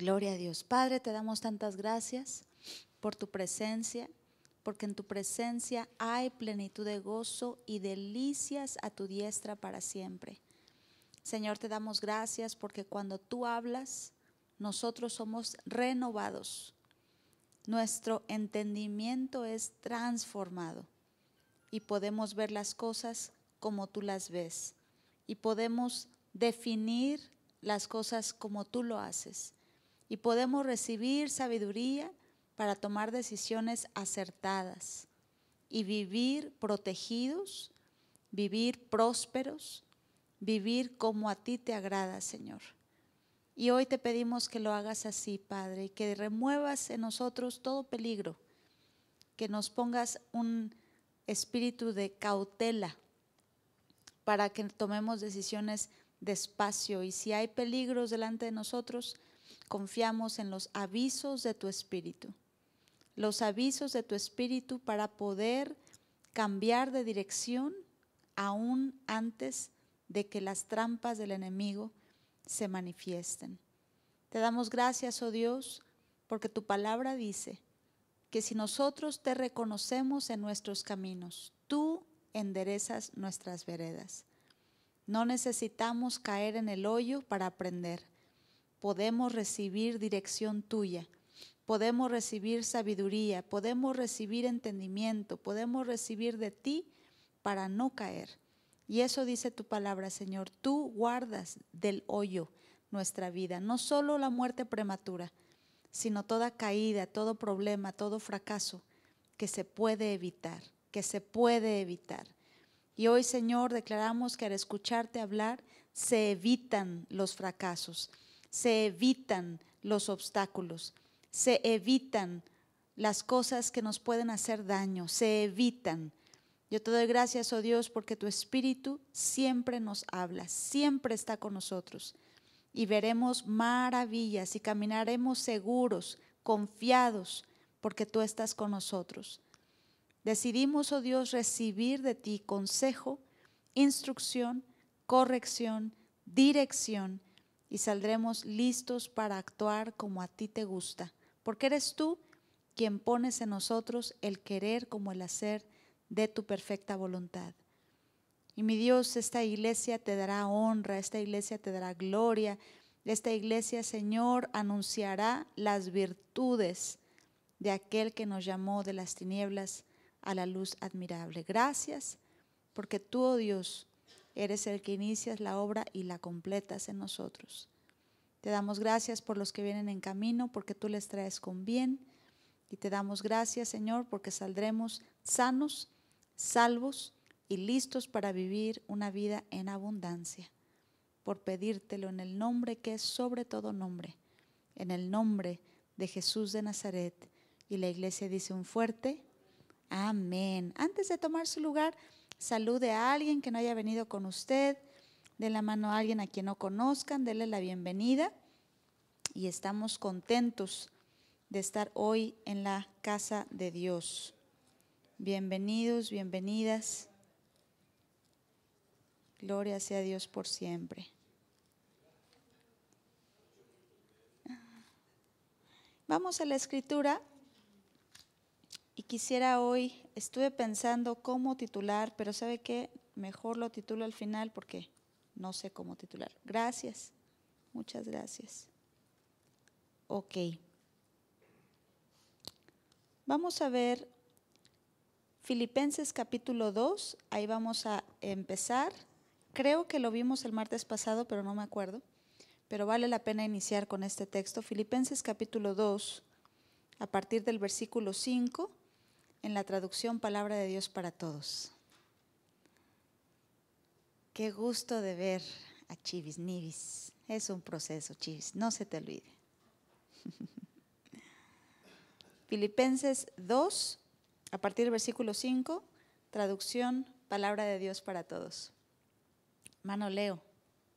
Gloria a Dios. Padre, te damos tantas gracias por tu presencia, porque en tu presencia hay plenitud de gozo y delicias a tu diestra para siempre. Señor, te damos gracias porque cuando tú hablas, nosotros somos renovados. Nuestro entendimiento es transformado y podemos ver las cosas como tú las ves y podemos definir las cosas como tú lo haces y podemos recibir sabiduría para tomar decisiones acertadas y vivir protegidos, vivir prósperos, vivir como a ti te agrada, Señor. Y hoy te pedimos que lo hagas así, Padre, y que remuevas en nosotros todo peligro, que nos pongas un espíritu de cautela para que tomemos decisiones despacio y si hay peligros delante de nosotros, confiamos en los avisos de tu espíritu. Los avisos de tu espíritu para poder cambiar de dirección aún antes de que las trampas del enemigo se manifiesten. Te damos gracias, oh Dios, porque tu palabra dice que si nosotros te reconocemos en nuestros caminos, tú enderezas nuestras veredas. No necesitamos caer en el hoyo para aprender. Podemos recibir dirección tuya, podemos recibir sabiduría, podemos recibir entendimiento, podemos recibir de ti para no caer. Y eso dice tu palabra, Señor. Tú guardas del hoyo nuestra vida, no solo la muerte prematura, sino toda caída, todo problema, todo fracaso que se puede evitar, que se puede evitar. Y hoy, Señor, declaramos que al escucharte hablar, se evitan los fracasos, se evitan los obstáculos, se evitan las cosas que nos pueden hacer daño, se evitan. Yo te doy gracias, oh Dios, porque tu Espíritu siempre nos habla, siempre está con nosotros. Y veremos maravillas y caminaremos seguros, confiados, porque tú estás con nosotros. Decidimos, oh Dios, recibir de ti consejo, instrucción, corrección, dirección y saldremos listos para actuar como a ti te gusta, porque eres tú quien pones en nosotros el querer como el hacer de tu perfecta voluntad. Y mi Dios, esta iglesia te dará honra, esta iglesia te dará gloria, esta iglesia, Señor, anunciará las virtudes de aquel que nos llamó de las tinieblas a la luz admirable. Gracias porque tú, oh Dios, eres el que inicias la obra y la completas en nosotros. Te damos gracias por los que vienen en camino, porque tú les traes con bien. Y te damos gracias, Señor, porque saldremos sanos, salvos y listos para vivir una vida en abundancia. Por pedírtelo en el nombre que es sobre todo nombre, en el nombre de Jesús de Nazaret. Y la iglesia dice un fuerte. Amén. Antes de tomar su lugar, salude a alguien que no haya venido con usted, de la mano a alguien a quien no conozcan, déle la bienvenida y estamos contentos de estar hoy en la casa de Dios. Bienvenidos, bienvenidas. Gloria sea Dios por siempre. Vamos a la escritura quisiera hoy, estuve pensando cómo titular, pero ¿sabe qué? Mejor lo titulo al final porque no sé cómo titular. Gracias, muchas gracias. Ok. Vamos a ver Filipenses capítulo 2, ahí vamos a empezar. Creo que lo vimos el martes pasado, pero no me acuerdo. Pero vale la pena iniciar con este texto. Filipenses capítulo 2, a partir del versículo 5 en la traducción Palabra de Dios para Todos. Qué gusto de ver a Chivis Nivis. Es un proceso, Chivis, no se te olvide. Filipenses 2, a partir del versículo 5, traducción Palabra de Dios para Todos. Mano Leo,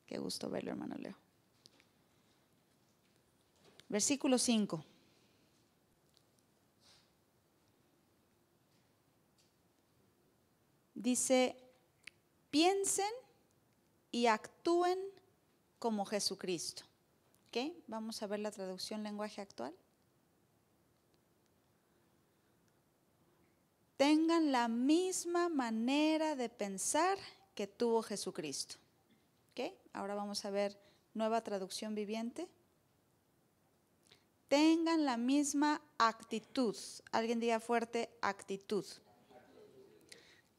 qué gusto verlo, hermano Leo. Versículo 5. Dice, piensen y actúen como Jesucristo. ¿Ok? Vamos a ver la traducción lenguaje actual. Tengan la misma manera de pensar que tuvo Jesucristo. ¿Ok? Ahora vamos a ver nueva traducción viviente. Tengan la misma actitud. Alguien diga fuerte actitud.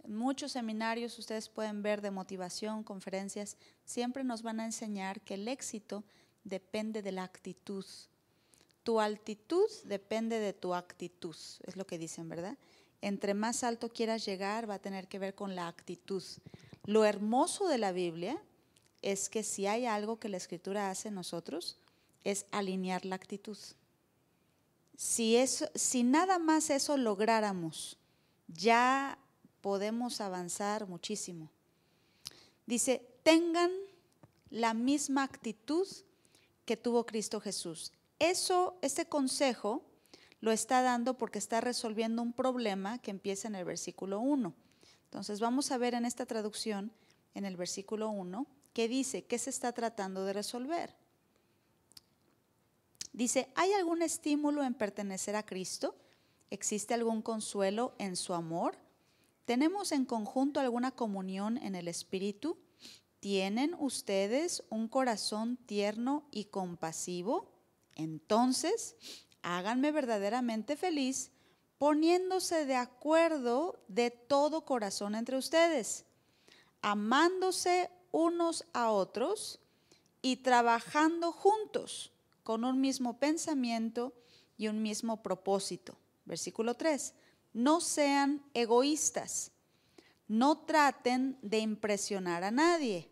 Muchos seminarios ustedes pueden ver de motivación, conferencias, siempre nos van a enseñar que el éxito depende de la actitud. Tu altitud depende de tu actitud, es lo que dicen, ¿verdad? Entre más alto quieras llegar va a tener que ver con la actitud. Lo hermoso de la Biblia es que si hay algo que la escritura hace en nosotros, es alinear la actitud. Si, eso, si nada más eso lográramos, ya podemos avanzar muchísimo. Dice, tengan la misma actitud que tuvo Cristo Jesús. Eso, este consejo lo está dando porque está resolviendo un problema que empieza en el versículo 1. Entonces vamos a ver en esta traducción, en el versículo 1, qué dice, ¿qué se está tratando de resolver? Dice, ¿hay algún estímulo en pertenecer a Cristo? ¿Existe algún consuelo en su amor? ¿Tenemos en conjunto alguna comunión en el Espíritu? ¿Tienen ustedes un corazón tierno y compasivo? Entonces, háganme verdaderamente feliz poniéndose de acuerdo de todo corazón entre ustedes, amándose unos a otros y trabajando juntos con un mismo pensamiento y un mismo propósito. Versículo 3 no sean egoístas, no traten de impresionar a nadie,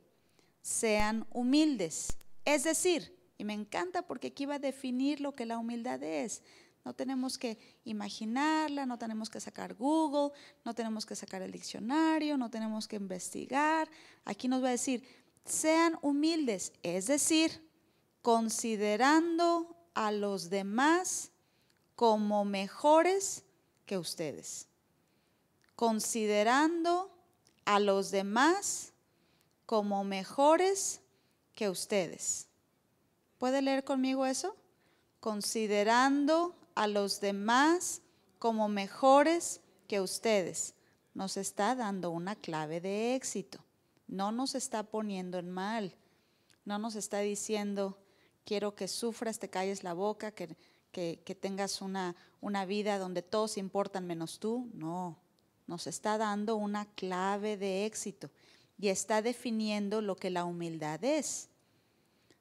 sean humildes. Es decir, y me encanta porque aquí va a definir lo que la humildad es. No tenemos que imaginarla, no tenemos que sacar Google, no tenemos que sacar el diccionario, no tenemos que investigar. Aquí nos va a decir, sean humildes, es decir, considerando a los demás como mejores ustedes, considerando a los demás como mejores que ustedes. ¿Puede leer conmigo eso? Considerando a los demás como mejores que ustedes. Nos está dando una clave de éxito. No nos está poniendo en mal. No nos está diciendo, quiero que sufras, te calles la boca, que que, tengas una, vida donde todos importan menos tú, no, nos está dando una clave de éxito y está definiendo lo que la humildad es.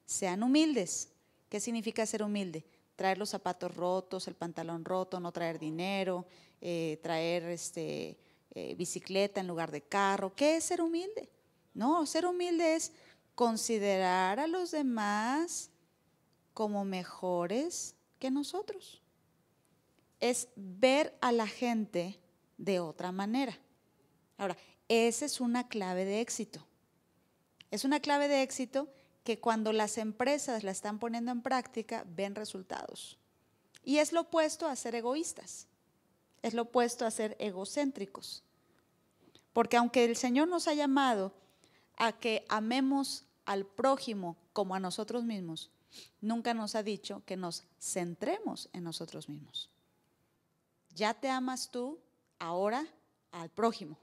Sean humildes. ¿Qué significa ser humilde? Traer los zapatos rotos, el pantalón roto, no traer dinero, eh, traer este, eh, bicicleta en lugar de carro. ¿Qué es ser humilde? No, ser humilde es considerar a los demás como mejores que nosotros. Es ver a la gente de otra manera. Ahora, esa es una clave de éxito. Es una clave de éxito que cuando las empresas la están poniendo en práctica, ven resultados. Y es lo opuesto a ser egoístas. Es lo opuesto a ser egocéntricos. Porque aunque el Señor nos ha llamado a que amemos al prójimo como a nosotros mismos, nunca nos ha dicho que nos centremos en nosotros mismos. Ya te amas tú, ahora al prójimo.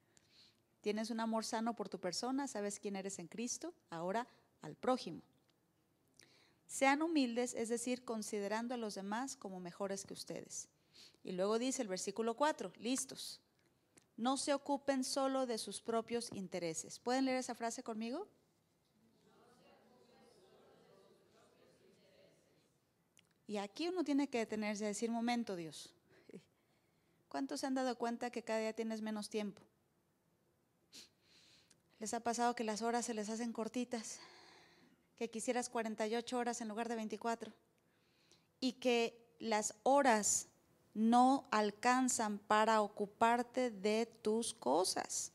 Tienes un amor sano por tu persona, sabes quién eres en Cristo, ahora al prójimo. Sean humildes, es decir, considerando a los demás como mejores que ustedes. Y luego dice el versículo 4, listos. No se ocupen solo de sus propios intereses. ¿Pueden leer esa frase conmigo? Y aquí uno tiene que detenerse a decir, momento Dios, ¿cuántos se han dado cuenta que cada día tienes menos tiempo? ¿Les ha pasado que las horas se les hacen cortitas? ¿Que quisieras 48 horas en lugar de 24? Y que las horas no alcanzan para ocuparte de tus cosas.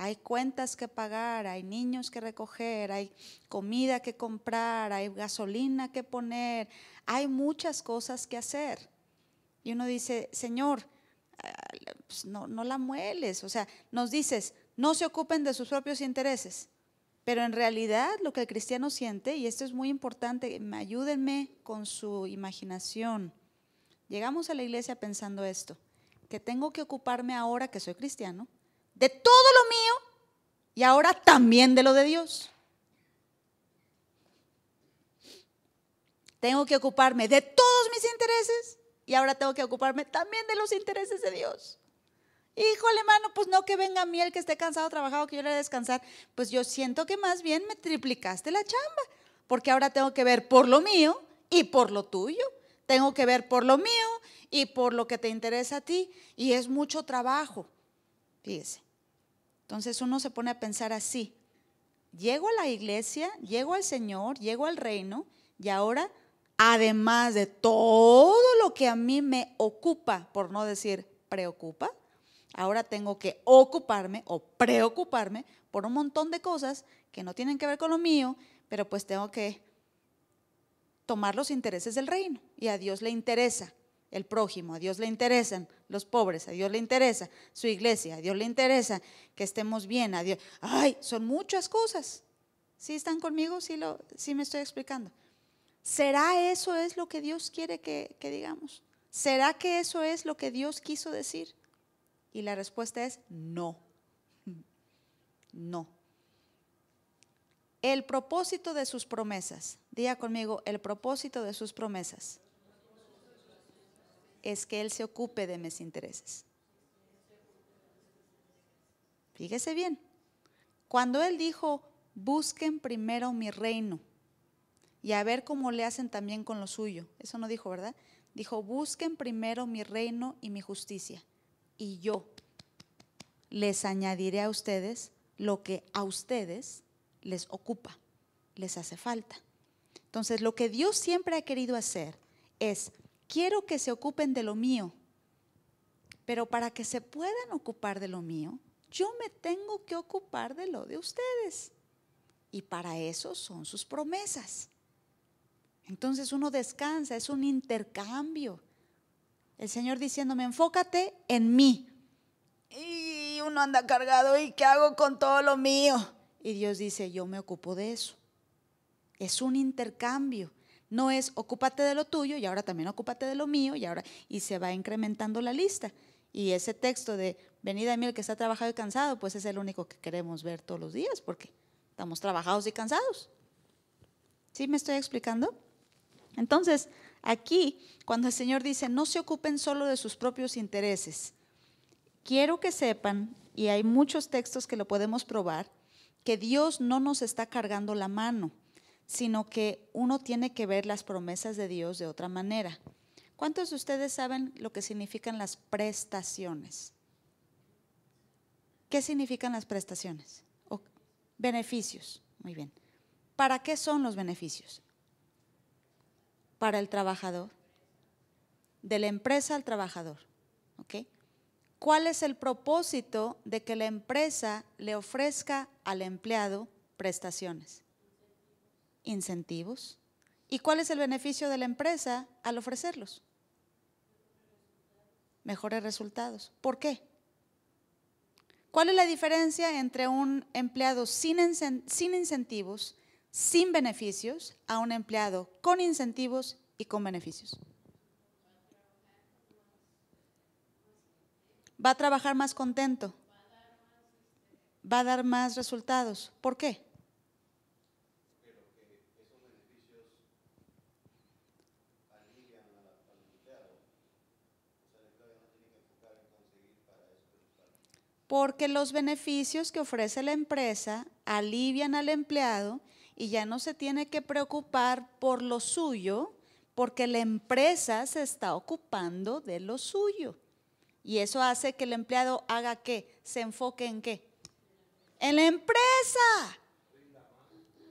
Hay cuentas que pagar, hay niños que recoger, hay comida que comprar, hay gasolina que poner, hay muchas cosas que hacer. Y uno dice, Señor, ah, pues no, no la mueles. O sea, nos dices, no se ocupen de sus propios intereses. Pero en realidad lo que el cristiano siente, y esto es muy importante, ayúdenme con su imaginación. Llegamos a la iglesia pensando esto, que tengo que ocuparme ahora que soy cristiano de todo lo mío y ahora también de lo de Dios. Tengo que ocuparme de todos mis intereses y ahora tengo que ocuparme también de los intereses de Dios. Híjole, hermano, pues no que venga a mí el que esté cansado, trabajado, que yo le descansar. Pues yo siento que más bien me triplicaste la chamba, porque ahora tengo que ver por lo mío y por lo tuyo. Tengo que ver por lo mío y por lo que te interesa a ti. Y es mucho trabajo. Fíjese. Entonces uno se pone a pensar así, llego a la iglesia, llego al Señor, llego al reino y ahora, además de todo lo que a mí me ocupa, por no decir preocupa, ahora tengo que ocuparme o preocuparme por un montón de cosas que no tienen que ver con lo mío, pero pues tengo que tomar los intereses del reino y a Dios le interesa el prójimo, a Dios le interesan los pobres, a Dios le interesa su iglesia, a Dios le interesa que estemos bien, a Dios. Ay, son muchas cosas. ¿Sí están conmigo? ¿Sí, lo, sí me estoy explicando? ¿Será eso es lo que Dios quiere que, que digamos? ¿Será que eso es lo que Dios quiso decir? Y la respuesta es no. No. El propósito de sus promesas. Diga conmigo, el propósito de sus promesas es que Él se ocupe de mis intereses. Fíjese bien, cuando Él dijo, busquen primero mi reino y a ver cómo le hacen también con lo suyo, eso no dijo, ¿verdad? Dijo, busquen primero mi reino y mi justicia y yo les añadiré a ustedes lo que a ustedes les ocupa, les hace falta. Entonces, lo que Dios siempre ha querido hacer es quiero que se ocupen de lo mío, pero para que se puedan ocupar de lo mío, yo me tengo que ocupar de lo de ustedes. Y para eso son sus promesas. Entonces uno descansa, es un intercambio. El Señor diciéndome, enfócate en mí. Y uno anda cargado, ¿y qué hago con todo lo mío? Y Dios dice, yo me ocupo de eso. Es un intercambio. No es ocúpate de lo tuyo y ahora también ocúpate de lo mío y ahora y se va incrementando la lista. Y ese texto de venida a mí el que está trabajado y cansado, pues es el único que queremos ver todos los días porque estamos trabajados y cansados. ¿Sí me estoy explicando? Entonces, aquí, cuando el Señor dice, no se ocupen solo de sus propios intereses, quiero que sepan, y hay muchos textos que lo podemos probar, que Dios no nos está cargando la mano sino que uno tiene que ver las promesas de Dios de otra manera. ¿Cuántos de ustedes saben lo que significan las prestaciones? ¿Qué significan las prestaciones? beneficios. Muy bien. ¿Para qué son los beneficios? Para el trabajador. De la empresa al trabajador. ¿Cuál es el propósito de que la empresa le ofrezca al empleado prestaciones? incentivos. ¿Y cuál es el beneficio de la empresa al ofrecerlos? Mejores resultados. ¿Por qué? ¿Cuál es la diferencia entre un empleado sin, sin incentivos, sin beneficios, a un empleado con incentivos y con beneficios? Va a trabajar más contento. Va a dar más resultados. ¿Por qué? porque los beneficios que ofrece la empresa alivian al empleado y ya no se tiene que preocupar por lo suyo, porque la empresa se está ocupando de lo suyo. Y eso hace que el empleado haga qué, se enfoque en qué. En la empresa.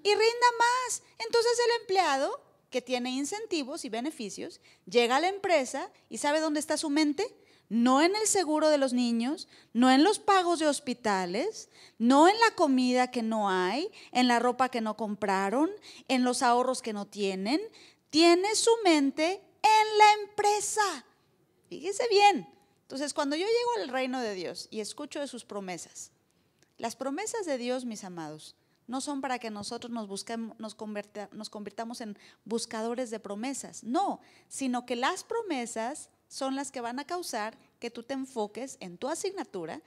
Y rinda más. Entonces el empleado que tiene incentivos y beneficios llega a la empresa y sabe dónde está su mente no en el seguro de los niños, no en los pagos de hospitales, no en la comida que no hay, en la ropa que no compraron, en los ahorros que no tienen. Tiene su mente en la empresa. Fíjese bien. Entonces, cuando yo llego al reino de Dios y escucho de sus promesas, las promesas de Dios, mis amados, no son para que nosotros nos, busquemos, nos, nos convirtamos en buscadores de promesas, no, sino que las promesas son las que van a causar que tú te enfoques en tu asignatura,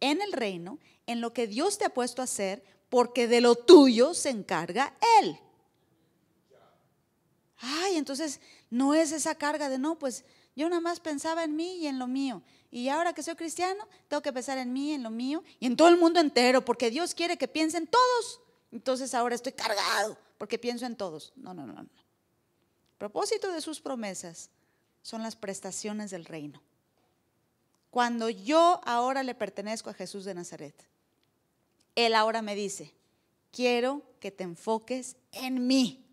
en el reino, en lo que Dios te ha puesto a hacer, porque de lo tuyo se encarga Él. Ay, entonces no es esa carga de no, pues yo nada más pensaba en mí y en lo mío. Y ahora que soy cristiano, tengo que pensar en mí, en lo mío y en todo el mundo entero, porque Dios quiere que piensen todos. Entonces ahora estoy cargado porque pienso en todos. No, no, no. no. Propósito de sus promesas son las prestaciones del reino. Cuando yo ahora le pertenezco a Jesús de Nazaret, Él ahora me dice, quiero que te enfoques en mí,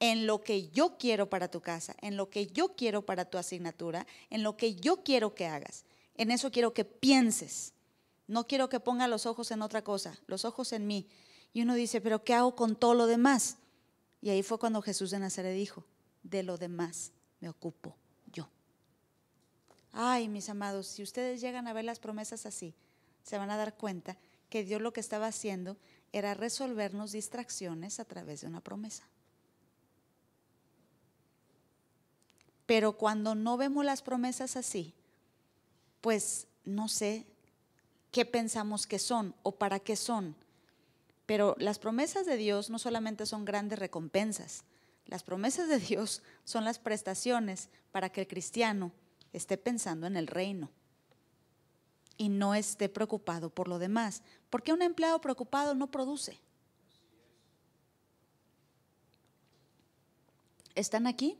en lo que yo quiero para tu casa, en lo que yo quiero para tu asignatura, en lo que yo quiero que hagas. En eso quiero que pienses. No quiero que ponga los ojos en otra cosa, los ojos en mí. Y uno dice, pero ¿qué hago con todo lo demás? Y ahí fue cuando Jesús de Nazaret dijo, de lo demás me ocupo yo. Ay, mis amados, si ustedes llegan a ver las promesas así, se van a dar cuenta que Dios lo que estaba haciendo era resolvernos distracciones a través de una promesa. Pero cuando no vemos las promesas así, pues no sé qué pensamos que son o para qué son. Pero las promesas de Dios no solamente son grandes recompensas, las promesas de Dios son las prestaciones para que el cristiano esté pensando en el reino y no esté preocupado por lo demás, porque un empleado preocupado no produce. ¿Están aquí?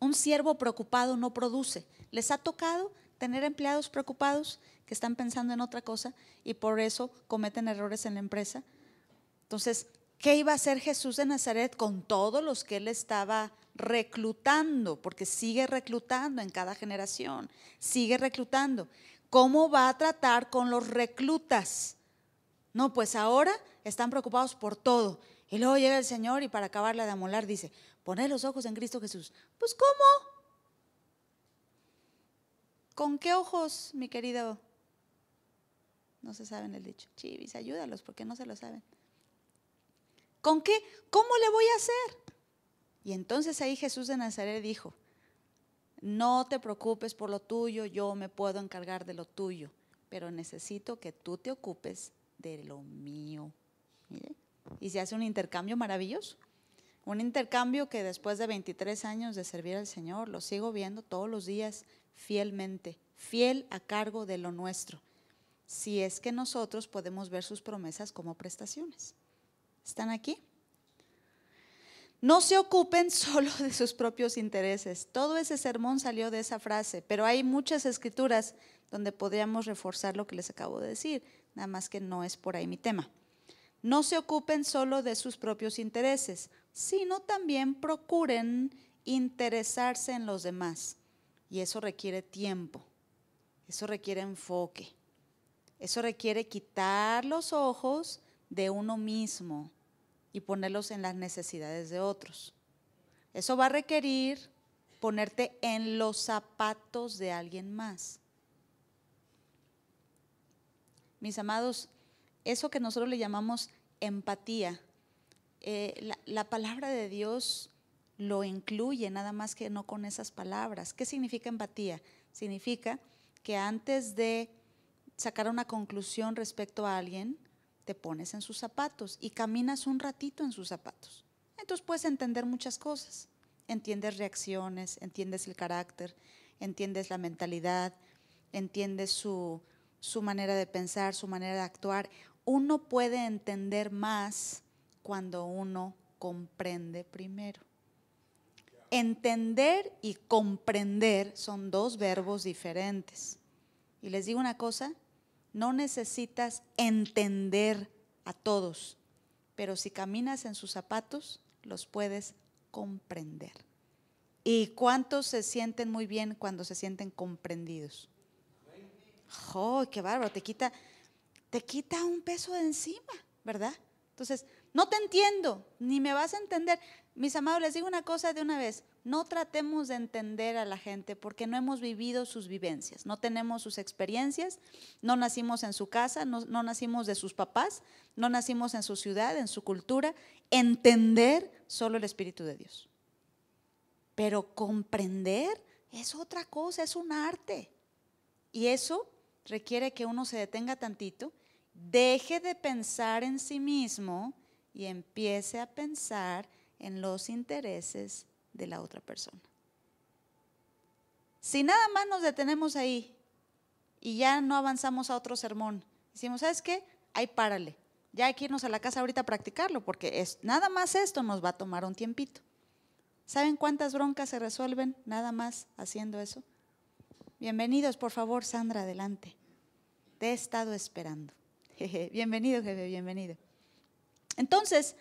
Un siervo preocupado no produce. ¿Les ha tocado tener empleados preocupados que están pensando en otra cosa y por eso cometen errores en la empresa? Entonces, ¿Qué iba a hacer Jesús de Nazaret con todos los que él estaba reclutando? Porque sigue reclutando en cada generación, sigue reclutando. ¿Cómo va a tratar con los reclutas? No, pues ahora están preocupados por todo. Y luego llega el Señor y para acabarla de amolar dice, poned los ojos en Cristo Jesús. Pues ¿cómo? ¿Con qué ojos, mi querido? No se saben el dicho. Chivis, ayúdalos porque no se lo saben. ¿Con qué? ¿Cómo le voy a hacer? Y entonces ahí Jesús de Nazaret dijo, no te preocupes por lo tuyo, yo me puedo encargar de lo tuyo, pero necesito que tú te ocupes de lo mío. Y se hace un intercambio maravilloso. Un intercambio que después de 23 años de servir al Señor, lo sigo viendo todos los días fielmente, fiel a cargo de lo nuestro, si es que nosotros podemos ver sus promesas como prestaciones. ¿Están aquí? No se ocupen solo de sus propios intereses. Todo ese sermón salió de esa frase, pero hay muchas escrituras donde podríamos reforzar lo que les acabo de decir, nada más que no es por ahí mi tema. No se ocupen solo de sus propios intereses, sino también procuren interesarse en los demás. Y eso requiere tiempo, eso requiere enfoque, eso requiere quitar los ojos de uno mismo y ponerlos en las necesidades de otros. Eso va a requerir ponerte en los zapatos de alguien más. Mis amados, eso que nosotros le llamamos empatía, eh, la palabra de Dios lo incluye, nada más que no con esas palabras. ¿Qué significa empatía? Significa que antes de sacar una conclusión respecto a alguien, te pones en sus zapatos y caminas un ratito en sus zapatos. Entonces puedes entender muchas cosas. Entiendes reacciones, entiendes el carácter, entiendes la mentalidad, entiendes su, su manera de pensar, su manera de actuar. Uno puede entender más cuando uno comprende primero. Entender y comprender son dos verbos diferentes. Y les digo una cosa, no necesitas entender a todos, pero si caminas en sus zapatos, los puedes comprender. ¿Y cuántos se sienten muy bien cuando se sienten comprendidos? ¡Oh, qué bárbaro! Te quita, te quita un peso de encima, ¿verdad? Entonces, no te entiendo, ni me vas a entender. Mis amados, les digo una cosa de una vez no tratemos de entender a la gente porque no hemos vivido sus vivencias, no tenemos sus experiencias, no nacimos en su casa, no, nacimos de sus papás, no nacimos en su ciudad, en su cultura. Entender solo el Espíritu de Dios. Pero comprender es otra cosa, es un arte. Y eso requiere que uno se detenga tantito, deje de pensar en sí mismo y empiece a pensar en los intereses de la otra persona. Si nada más nos detenemos ahí y ya no avanzamos a otro sermón, decimos, ¿sabes qué? Ahí párale. Ya hay que irnos a la casa ahorita a practicarlo, porque es, nada más esto nos va a tomar un tiempito. ¿Saben cuántas broncas se resuelven nada más haciendo eso? Bienvenidos, por favor, Sandra, adelante. Te he estado esperando. bienvenido, jefe, bienvenido. Entonces,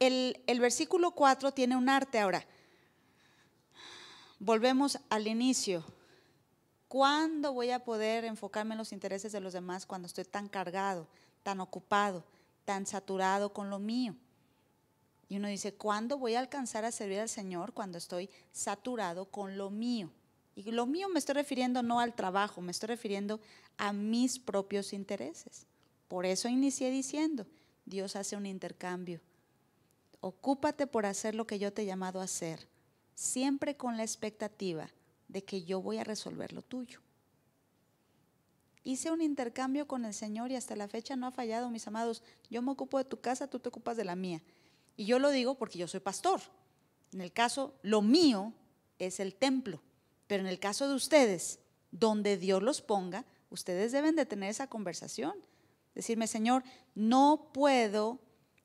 el, versículo 4 tiene un arte ahora. Volvemos al inicio. ¿Cuándo voy a poder enfocarme en los intereses de los demás cuando estoy tan cargado, tan ocupado, tan saturado con lo mío? Y uno dice, ¿cuándo voy a alcanzar a servir al Señor cuando estoy saturado con lo mío? Y lo mío me estoy refiriendo no al trabajo, me estoy refiriendo a mis propios intereses. Por eso inicié diciendo, Dios hace un intercambio Ocúpate por hacer lo que yo te he llamado a hacer, siempre con la expectativa de que yo voy a resolver lo tuyo. Hice un intercambio con el Señor y hasta la fecha no ha fallado, mis amados. Yo me ocupo de tu casa, tú te ocupas de la mía. Y yo lo digo porque yo soy pastor. En el caso, lo mío es el templo. Pero en el caso de ustedes, donde Dios los ponga, ustedes deben de tener esa conversación. Decirme, Señor, no puedo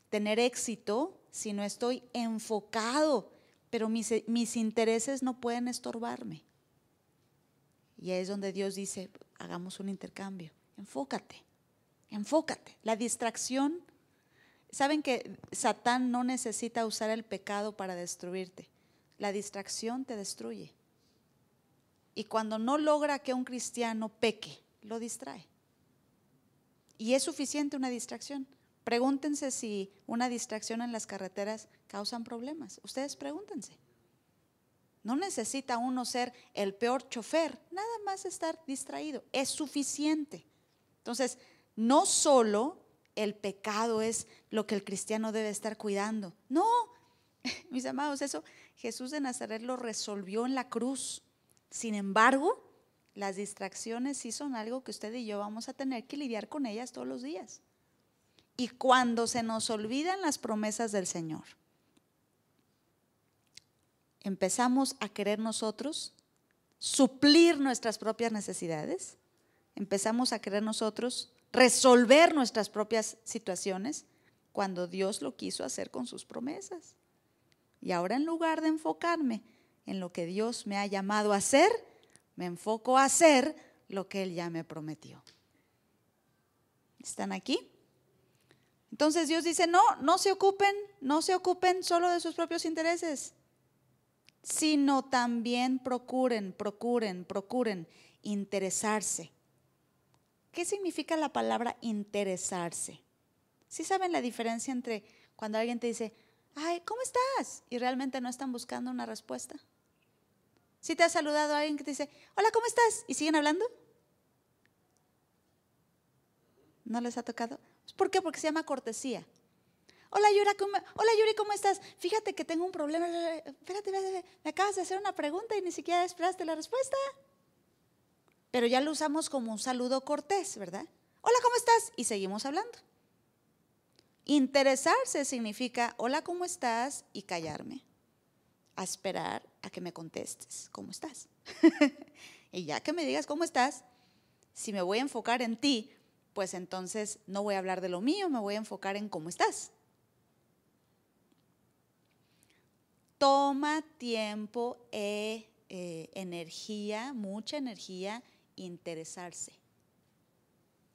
tener éxito si no estoy enfocado, pero mis, intereses no pueden estorbarme. Y ahí es donde Dios dice, hagamos un intercambio, enfócate, enfócate. La distracción, saben que Satán no necesita usar el pecado para destruirte, la distracción te destruye. Y cuando no logra que un cristiano peque, lo distrae. Y es suficiente una distracción. Pregúntense si una distracción en las carreteras causan problemas. Ustedes pregúntense. No necesita uno ser el peor chofer, nada más estar distraído, es suficiente. Entonces, no solo el pecado es lo que el cristiano debe estar cuidando, no, mis amados, eso Jesús de Nazaret lo resolvió en la cruz. Sin embargo, las distracciones sí son algo que usted y yo vamos a tener que lidiar con ellas todos los días y cuando se nos olvidan las promesas del Señor, empezamos a querer nosotros suplir nuestras propias necesidades, empezamos a querer nosotros resolver nuestras propias situaciones cuando Dios lo quiso hacer con sus promesas. Y ahora en lugar de enfocarme en lo que Dios me ha llamado a hacer, me enfoco a hacer lo que Él ya me prometió. ¿Están aquí? Entonces Dios dice, no, no se ocupen, no se ocupen solo de sus propios intereses, sino también procuren, procuren, procuren interesarse. ¿Qué significa la palabra interesarse? ¿Sí saben la diferencia entre cuando alguien te dice, ay, ¿cómo estás? Y realmente no están buscando una respuesta. Si ¿Sí te ha saludado alguien que te dice, hola, ¿cómo estás? ¿Y siguen hablando? ¿No les ha tocado? ¿Por qué? Porque se llama cortesía. Hola hola Yuri, ¿cómo estás? Fíjate que tengo un problema. Espérate, me acabas de hacer una pregunta y ni siquiera esperaste la respuesta. Pero ya lo usamos como un saludo cortés, ¿verdad? Hola, ¿cómo estás? Y seguimos hablando. Interesarse significa hola, ¿cómo estás? y callarme. A esperar a que me contestes, ¿cómo estás? y ya que me digas cómo estás, si me voy a enfocar en ti, pues entonces no voy a hablar de lo mío, me voy a enfocar en cómo estás. Toma tiempo e eh, energía, mucha energía, interesarse.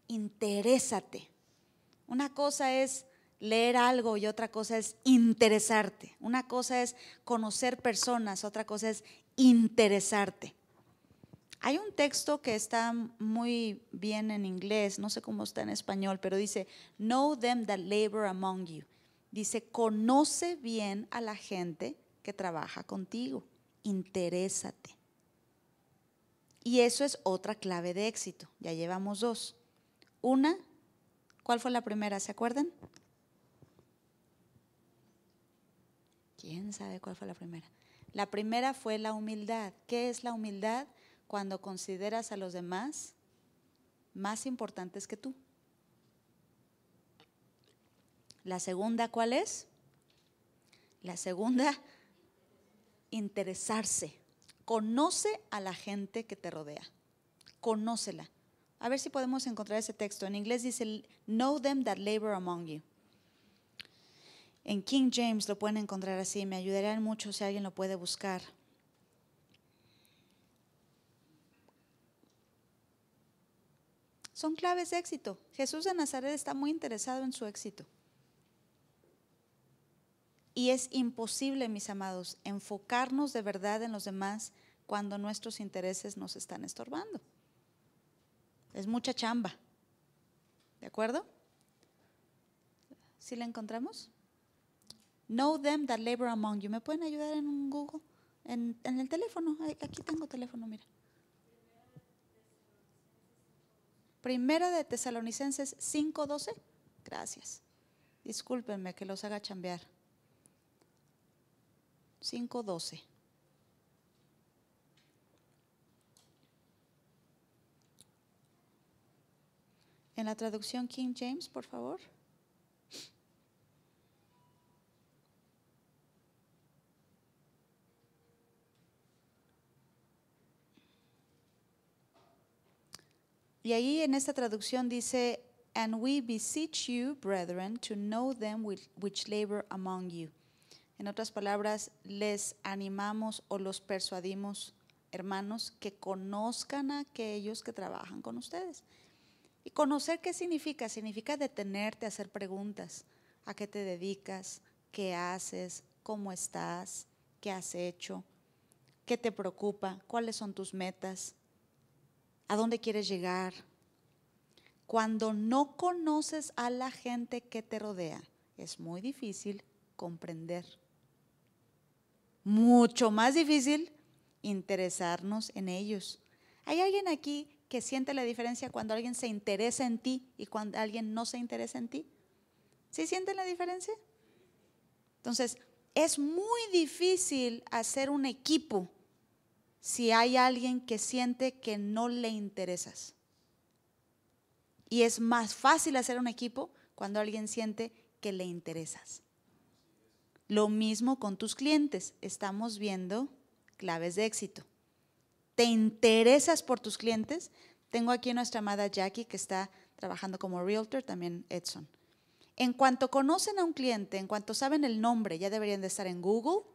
Interésate. Una cosa es leer algo y otra cosa es interesarte. Una cosa es conocer personas, otra cosa es interesarte. Hay un texto que está muy bien en inglés, no sé cómo está en español, pero dice, Know them that labor among you. Dice, conoce bien a la gente que trabaja contigo, interésate. Y eso es otra clave de éxito, ya llevamos dos. Una, ¿cuál fue la primera? ¿Se acuerdan? ¿Quién sabe cuál fue la primera? La primera fue la humildad. ¿Qué es la humildad? cuando consideras a los demás más importantes que tú. La segunda, ¿cuál es? La segunda, interesarse. Conoce a la gente que te rodea. Conócela. A ver si podemos encontrar ese texto. En inglés dice, know them that labor among you. En King James lo pueden encontrar así. Me ayudarían mucho si alguien lo puede buscar. Son claves de éxito. Jesús de Nazaret está muy interesado en su éxito. Y es imposible, mis amados, enfocarnos de verdad en los demás cuando nuestros intereses nos están estorbando. Es mucha chamba. ¿De acuerdo? ¿Sí la encontramos? Know them that labor among you. ¿Me pueden ayudar en un Google? En, en el teléfono. Aquí tengo teléfono, mira. Primera de Tesalonicenses 5:12. Gracias. Discúlpenme que los haga chambear. 5:12. En la traducción King James, por favor. Y ahí en esta traducción dice, And we beseech you, brethren, to know them which labor among you. En otras palabras, les animamos o los persuadimos, hermanos, que conozcan a aquellos que trabajan con ustedes. ¿Y conocer qué significa? Significa detenerte a hacer preguntas. ¿A qué te dedicas? ¿Qué haces? ¿Cómo estás? ¿Qué has hecho? ¿Qué te preocupa? ¿Cuáles son tus metas? a dónde quieres llegar. Cuando no conoces a la gente que te rodea, es muy difícil comprender. Mucho más difícil interesarnos en ellos. ¿Hay alguien aquí que siente la diferencia cuando alguien se interesa en ti y cuando alguien no se interesa en ti? ¿Sí sienten la diferencia? Entonces, es muy difícil hacer un equipo si hay alguien que siente que no le interesas. Y es más fácil hacer un equipo cuando alguien siente que le interesas. Lo mismo con tus clientes. Estamos viendo claves de éxito. ¿Te interesas por tus clientes? Tengo aquí a nuestra amada Jackie que está trabajando como realtor, también Edson. En cuanto conocen a un cliente, en cuanto saben el nombre, ya deberían de estar en Google,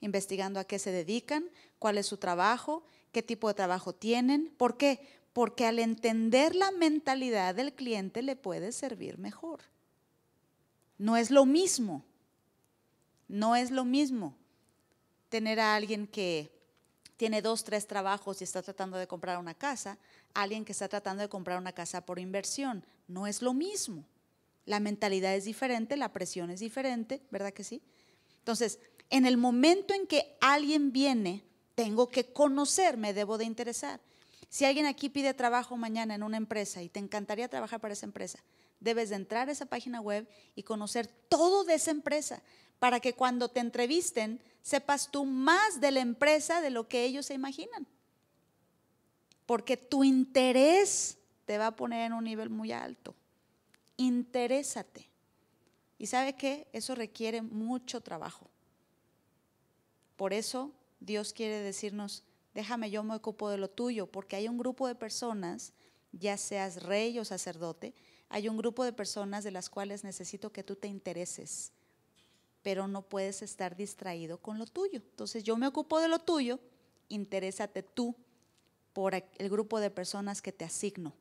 investigando a qué se dedican, cuál es su trabajo, qué tipo de trabajo tienen. ¿Por qué? Porque al entender la mentalidad del cliente le puede servir mejor. No es lo mismo, no es lo mismo tener a alguien que tiene dos, tres trabajos y está tratando de comprar una casa, alguien que está tratando de comprar una casa por inversión. No es lo mismo. La mentalidad es diferente, la presión es diferente, ¿verdad que sí? Entonces, en el momento en que alguien viene, tengo que conocer, me debo de interesar. Si alguien aquí pide trabajo mañana en una empresa y te encantaría trabajar para esa empresa, debes de entrar a esa página web y conocer todo de esa empresa para que cuando te entrevisten sepas tú más de la empresa de lo que ellos se imaginan. Porque tu interés te va a poner en un nivel muy alto. Interésate. Y sabe qué? eso requiere mucho trabajo. Por eso Dios quiere decirnos, déjame yo me ocupo de lo tuyo, porque hay un grupo de personas, ya seas rey o sacerdote, hay un grupo de personas de las cuales necesito que tú te intereses, pero no puedes estar distraído con lo tuyo. Entonces yo me ocupo de lo tuyo, interésate tú por el grupo de personas que te asigno.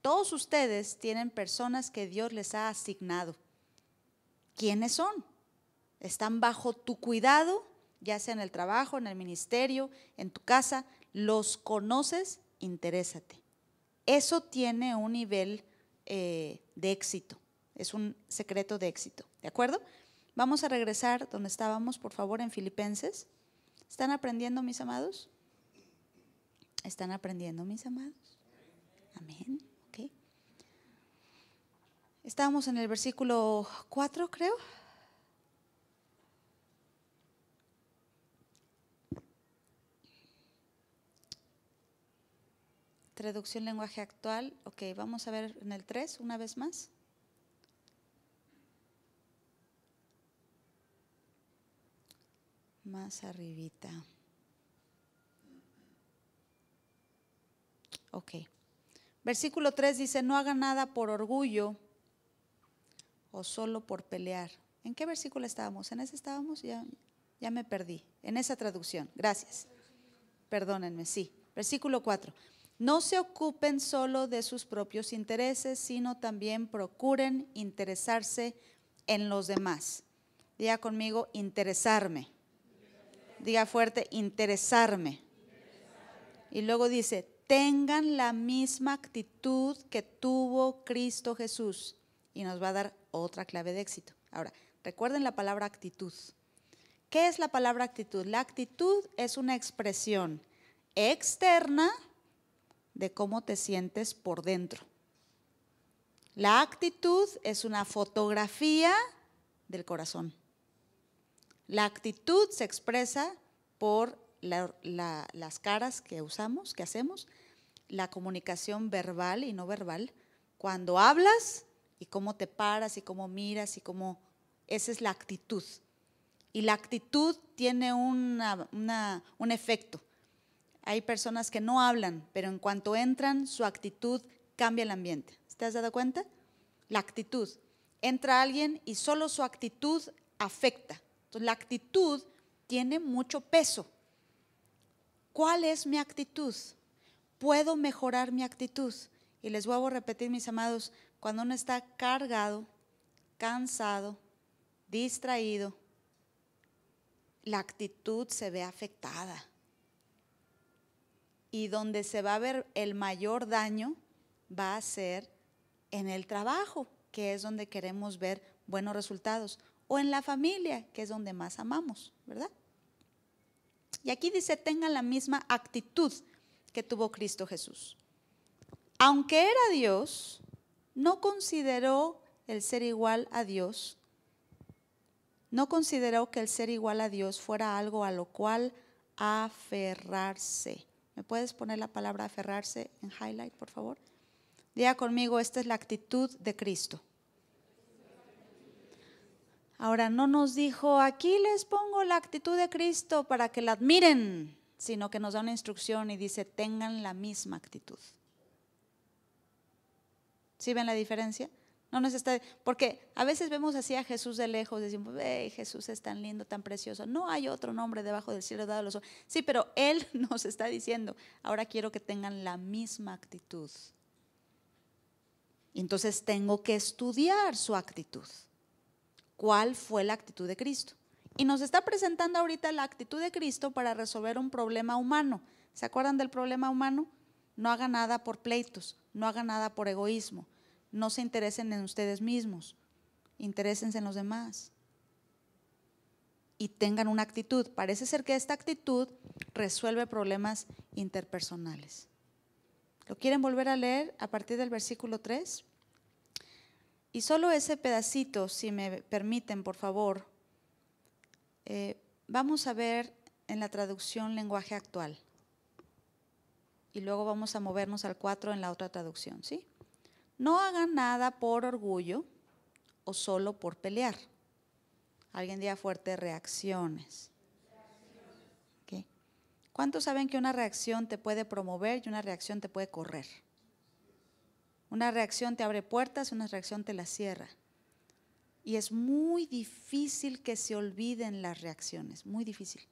Todos ustedes tienen personas que Dios les ha asignado. ¿Quiénes son? Están bajo tu cuidado ya sea en el trabajo, en el ministerio, en tu casa, los conoces, interésate. Eso tiene un nivel eh, de éxito, es un secreto de éxito, ¿de acuerdo? Vamos a regresar donde estábamos, por favor, en Filipenses. ¿Están aprendiendo, mis amados? ¿Están aprendiendo, mis amados? Amén. Okay. Estábamos en el versículo 4, creo. Traducción lenguaje actual. Ok, vamos a ver en el 3 una vez más. Más arribita. Ok. Versículo 3 dice, no haga nada por orgullo o solo por pelear. ¿En qué versículo estábamos? ¿En ese estábamos? Ya, ya me perdí. En esa traducción. Gracias. Perdónenme, sí. Versículo 4. No se ocupen solo de sus propios intereses, sino también procuren interesarse en los demás. Diga conmigo, interesarme. Diga fuerte, interesarme. Y luego dice, tengan la misma actitud que tuvo Cristo Jesús. Y nos va a dar otra clave de éxito. Ahora, recuerden la palabra actitud. ¿Qué es la palabra actitud? La actitud es una expresión externa de cómo te sientes por dentro. La actitud es una fotografía del corazón. La actitud se expresa por las caras que usamos, que hacemos, la comunicación verbal y no verbal, cuando hablas y cómo te paras y cómo miras y cómo... Esa es la actitud. Y la actitud tiene un efecto. Hay personas que no hablan, pero en cuanto entran, su actitud cambia el ambiente. ¿Te has dado cuenta? La actitud. Entra alguien y solo su actitud afecta. Entonces, la actitud tiene mucho peso. ¿Cuál es mi actitud? ¿Puedo mejorar mi actitud? Y les vuelvo a repetir, mis amados, cuando uno está cargado, cansado, distraído, la actitud se ve afectada y donde se va a ver el mayor daño va a ser en el trabajo, que es donde queremos ver buenos resultados, o en la familia, que es donde más amamos, ¿verdad? Y aquí dice, tengan la misma actitud que tuvo Cristo Jesús. Aunque era Dios, no consideró el ser igual a Dios, no consideró que el ser igual a Dios fuera algo a lo cual aferrarse. ¿Me puedes poner la palabra aferrarse en highlight, por favor? Diga conmigo, esta es la actitud de Cristo. Ahora, no nos dijo, aquí les pongo la actitud de Cristo para que la admiren, sino que nos da una instrucción y dice, tengan la misma actitud. ¿Sí ven la diferencia? No nos está, porque a veces vemos así a Jesús de lejos, decimos, Jesús es tan lindo, tan precioso. No hay otro nombre debajo del cielo dado a los ojos, Sí, pero Él nos está diciendo, ahora quiero que tengan la misma actitud. Entonces tengo que estudiar su actitud. ¿Cuál fue la actitud de Cristo? Y nos está presentando ahorita la actitud de Cristo para resolver un problema humano. ¿Se acuerdan del problema humano? No haga nada por pleitos, no haga nada por egoísmo, no se interesen en ustedes mismos, interésense en los demás. Y tengan una actitud. Parece ser que esta actitud resuelve problemas interpersonales. ¿Lo quieren volver a leer a partir del versículo 3? Y solo ese pedacito, si me permiten, por favor, eh, vamos a ver en la traducción lenguaje actual. Y luego vamos a movernos al 4 en la otra traducción, ¿sí? No hagan nada por orgullo o solo por pelear. Alguien día fuerte reacciones. ¿Cuántos saben que una reacción te puede promover y una reacción te puede correr? Una reacción te abre puertas y una reacción te las cierra. Y es muy difícil que se olviden las reacciones, muy difícil,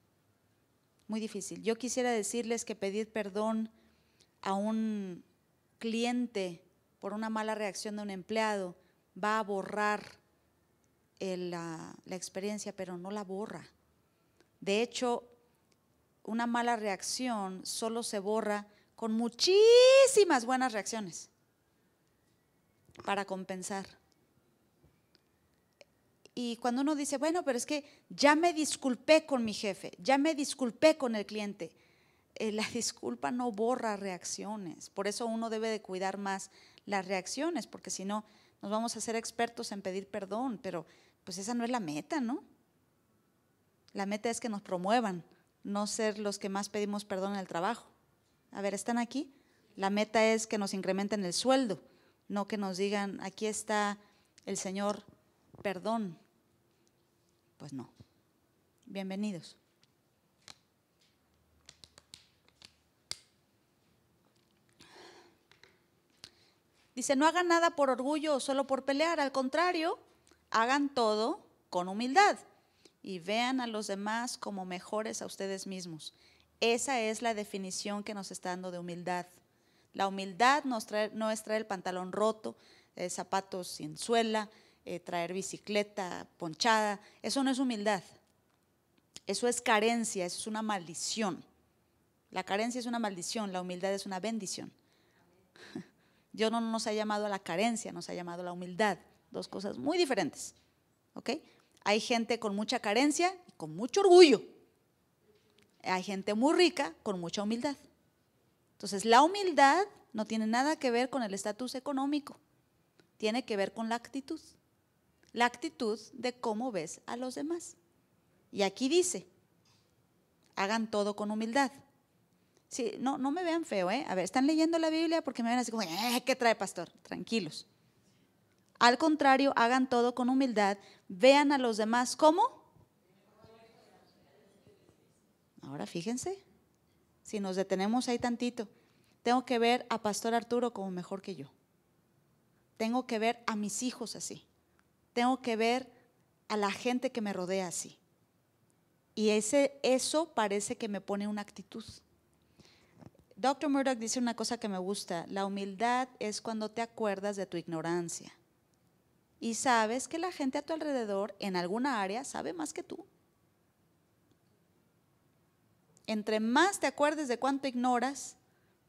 muy difícil. Yo quisiera decirles que pedir perdón a un cliente por una mala reacción de un empleado, va a borrar la, la experiencia, pero no la borra. De hecho, una mala reacción solo se borra con muchísimas buenas reacciones para compensar. Y cuando uno dice, bueno, pero es que ya me disculpé con mi jefe, ya me disculpé con el cliente, eh, la disculpa no borra reacciones. Por eso uno debe de cuidar más las reacciones, porque si no, nos vamos a ser expertos en pedir perdón, pero pues esa no es la meta, ¿no? La meta es que nos promuevan, no ser los que más pedimos perdón en el trabajo. A ver, ¿están aquí? La meta es que nos incrementen el sueldo, no que nos digan, aquí está el Señor, perdón. Pues no. Bienvenidos. Dice, no hagan nada por orgullo o solo por pelear, al contrario, hagan todo con humildad y vean a los demás como mejores a ustedes mismos. Esa es la definición que nos está dando de humildad. La humildad no es traer el pantalón roto, eh, zapatos sin suela, eh, traer bicicleta ponchada. Eso no es humildad. Eso es carencia, eso es una maldición. La carencia es una maldición, la humildad es una bendición. Dios no nos ha llamado a la carencia, nos ha llamado a la humildad. Dos cosas muy diferentes. Hay gente con mucha carencia y con mucho orgullo. Hay gente muy rica con mucha humildad. Entonces, la humildad no tiene nada que ver con el estatus económico, tiene que ver con la actitud. La actitud de cómo ves a los demás. Y aquí dice, hagan todo con humildad. Sí, no, no me vean feo, ¿eh? A ver, están leyendo la Biblia porque me ven así como, eh, ¿qué trae pastor? Tranquilos. Al contrario, hagan todo con humildad. Vean a los demás ¿cómo? Ahora fíjense, si nos detenemos ahí tantito, tengo que ver a Pastor Arturo como mejor que yo. Tengo que ver a mis hijos así. Tengo que ver a la gente que me rodea así. Y ese, eso parece que me pone una actitud. Dr. Murdoch dice una cosa que me gusta, la humildad es cuando te acuerdas de tu ignorancia y sabes que la gente a tu alrededor en alguna área sabe más que tú. Entre más te acuerdes de cuánto ignoras,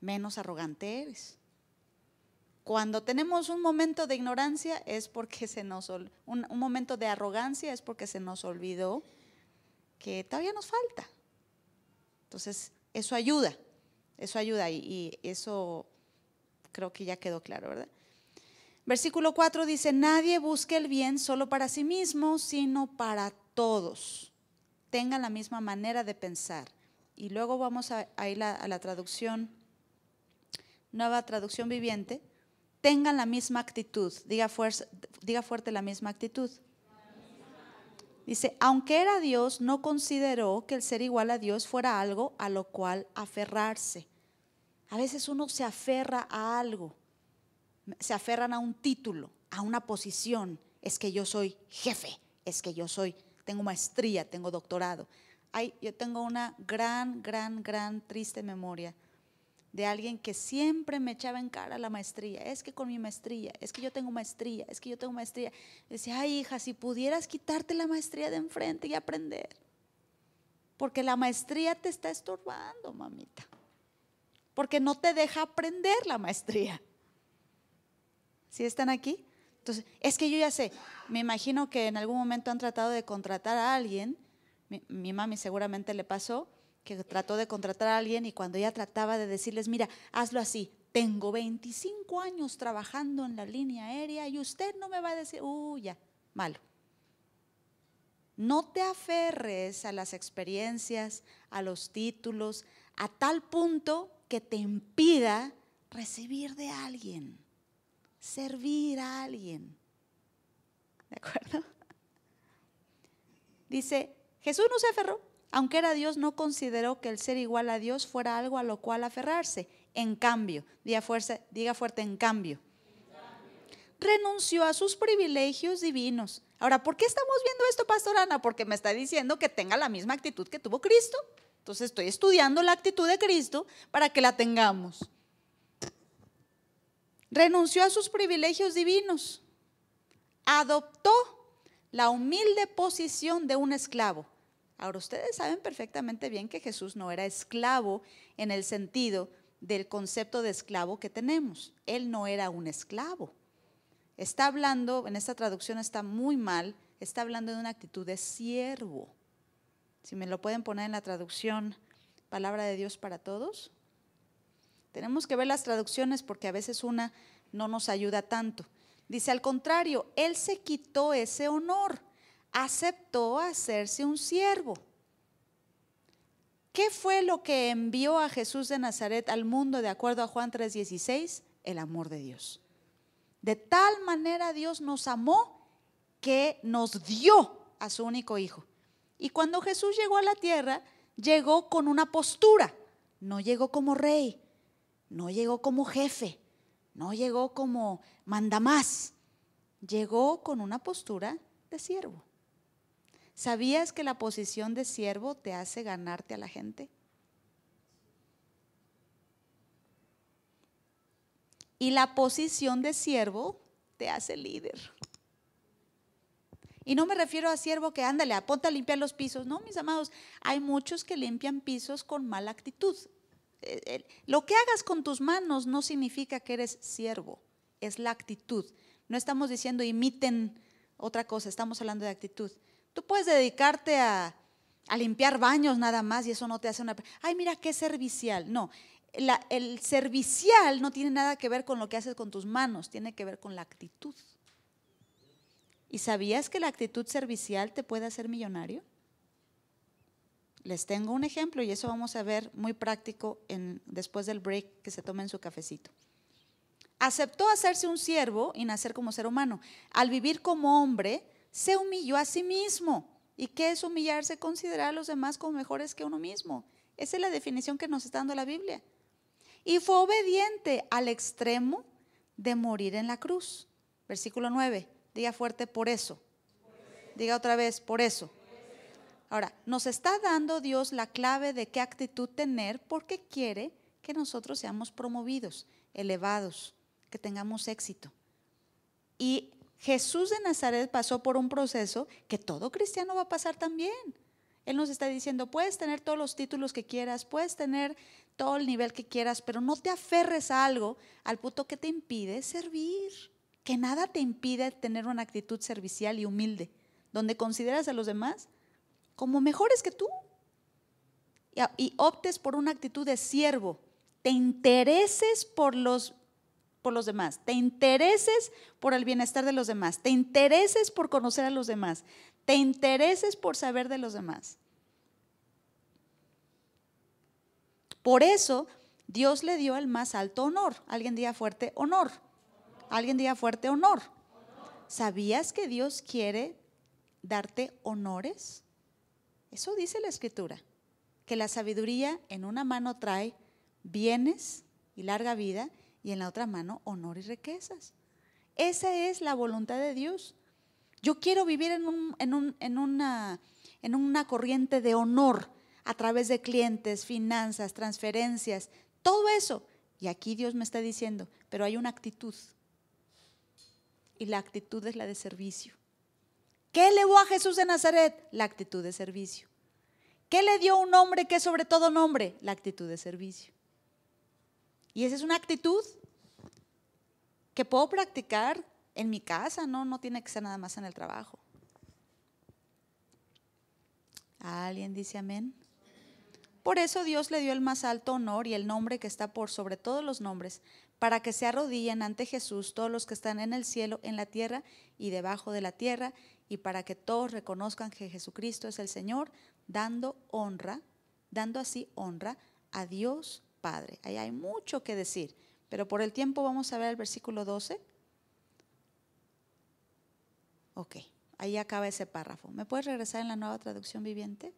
menos arrogante eres. Cuando tenemos un momento de ignorancia es porque se nos un momento de arrogancia es porque se nos olvidó que todavía nos falta. Entonces, eso ayuda. Eso ayuda y, eso creo que ya quedó claro, ¿verdad? Versículo 4 dice, nadie busque el bien solo para sí mismo, sino para todos. Tengan la misma manera de pensar. Y luego vamos a, ir a, la traducción, nueva traducción viviente. Tengan la misma actitud. Diga, diga fuerte la misma actitud. Dice, aunque era Dios, no consideró que el ser igual a Dios fuera algo a lo cual aferrarse a veces uno se aferra a algo, se aferran a un título, a una posición. Es que yo soy jefe, es que yo soy, tengo maestría, tengo doctorado. Ay, yo tengo una gran, gran, gran triste memoria de alguien que siempre me echaba en cara la maestría. Es que con mi maestría, es que yo tengo maestría, es que yo tengo maestría. decía, ay hija, si pudieras quitarte la maestría de enfrente y aprender. Porque la maestría te está estorbando, mamita porque no te deja aprender la maestría. ¿Sí están aquí? Entonces, es que yo ya sé, me imagino que en algún momento han tratado de contratar a alguien, mi, mami seguramente le pasó, que trató de contratar a alguien y cuando ella trataba de decirles, mira, hazlo así, tengo 25 años trabajando en la línea aérea y usted no me va a decir, uh, ya, malo. No te aferres a las experiencias, a los títulos, a tal punto que te impida recibir de alguien, servir a alguien. ¿De acuerdo? Dice, Jesús no se aferró, aunque era Dios, no consideró que el ser igual a Dios fuera algo a lo cual aferrarse. En cambio, diga, fuerza, diga fuerte, en cambio. Renunció a sus privilegios divinos. Ahora, ¿por qué estamos viendo esto, pastor Ana? Porque me está diciendo que tenga la misma actitud que tuvo Cristo. Entonces estoy estudiando la actitud de Cristo para que la tengamos. Renunció a sus privilegios divinos. Adoptó la humilde posición de un esclavo. Ahora ustedes saben perfectamente bien que Jesús no era esclavo en el sentido del concepto de esclavo que tenemos. Él no era un esclavo. Está hablando, en esta traducción está muy mal, está hablando de una actitud de siervo. Si me lo pueden poner en la traducción, palabra de Dios para todos. Tenemos que ver las traducciones porque a veces una no nos ayuda tanto. Dice al contrario, Él se quitó ese honor, aceptó hacerse un siervo. ¿Qué fue lo que envió a Jesús de Nazaret al mundo de acuerdo a Juan 3:16? El amor de Dios. De tal manera Dios nos amó que nos dio a su único hijo y cuando Jesús llegó a la tierra, llegó con una postura. No llegó como rey, no llegó como jefe, no llegó como mandamás. Llegó con una postura de siervo. ¿Sabías que la posición de siervo te hace ganarte a la gente? Y la posición de siervo te hace líder. Y no me refiero a siervo que ándale, apunta a limpiar los pisos. No, mis amados, hay muchos que limpian pisos con mala actitud. Eh, eh, lo que hagas con tus manos no significa que eres siervo, es la actitud. No estamos diciendo imiten otra cosa, estamos hablando de actitud. Tú puedes dedicarte a, limpiar baños nada más y eso no te hace una... Ay, mira qué servicial. No, el servicial no tiene nada que ver con lo que haces con tus manos, tiene que ver con la actitud. ¿Y sabías que la actitud servicial te puede hacer millonario? Les tengo un ejemplo y eso vamos a ver muy práctico después del break que se en su cafecito. Aceptó hacerse un siervo y nacer como ser humano. Al vivir como hombre, se humilló a sí mismo. ¿Y qué es humillarse? Considerar a los demás como mejores que uno mismo. Esa es la definición que nos está dando la Biblia. Y fue obediente al extremo de morir en la cruz. Versículo 9 Diga fuerte, por eso. Diga otra vez, por eso. Ahora, nos está dando Dios la clave de qué actitud tener porque quiere que nosotros seamos promovidos, elevados, que tengamos éxito. Y Jesús de Nazaret pasó por un proceso que todo cristiano va a pasar también. Él nos está diciendo, puedes tener todos los títulos que quieras, puedes tener todo el nivel que quieras, pero no te aferres a algo al punto que te impide servir que nada te impide tener una actitud servicial y humilde, donde consideras a los demás como mejores que tú y, optes por una actitud de siervo, te intereses por los por los demás, te intereses por el bienestar de los demás, te intereses por conocer a los demás, te intereses por saber de los demás. Por eso Dios le dio el más alto honor. Alguien día fuerte, honor. Alguien diga fuerte honor. ¿Sabías que Dios quiere darte honores? Eso dice la escritura, que la sabiduría en una mano trae bienes y larga vida y en la otra mano honor y riquezas. Esa es la voluntad de Dios. Yo quiero vivir una, en una corriente de honor a través de clientes, finanzas, transferencias, todo eso. Y aquí Dios me está diciendo, pero hay una actitud, y la actitud es la de servicio. ¿Qué elevó a Jesús de Nazaret? La actitud de servicio. ¿Qué le dio un hombre que es sobre todo nombre? La actitud de servicio. Y esa es una actitud que puedo practicar en mi casa, no, no tiene que ser nada más en el trabajo. ¿Alguien dice amén? Por eso Dios le dio el más alto honor y el nombre que está por sobre todos los nombres, para que se arrodillen ante Jesús todos los que están en el cielo, en la tierra y debajo de la tierra, y para que todos reconozcan que Jesucristo es el Señor, dando honra, dando así honra a Dios Padre. Ahí hay mucho que decir, pero por el tiempo vamos a ver el versículo 12. Ok, ahí acaba ese párrafo. ¿Me puedes regresar en la nueva traducción viviente?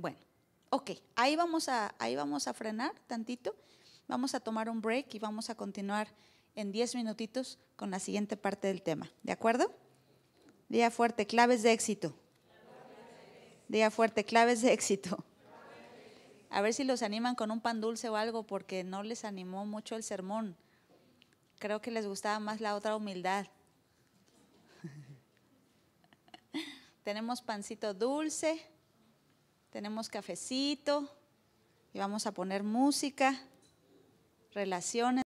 Bueno, ok, ahí vamos a, ahí vamos a frenar tantito, vamos a tomar un break y vamos a continuar en 10 minutitos con la siguiente parte del tema, ¿de acuerdo? Día fuerte, claves de éxito. Día fuerte, claves de éxito. A ver si los animan con un pan dulce o algo, porque no les animó mucho el sermón. Creo que les gustaba más la otra humildad. Tenemos pancito dulce. Tenemos cafecito y vamos a poner música, relaciones.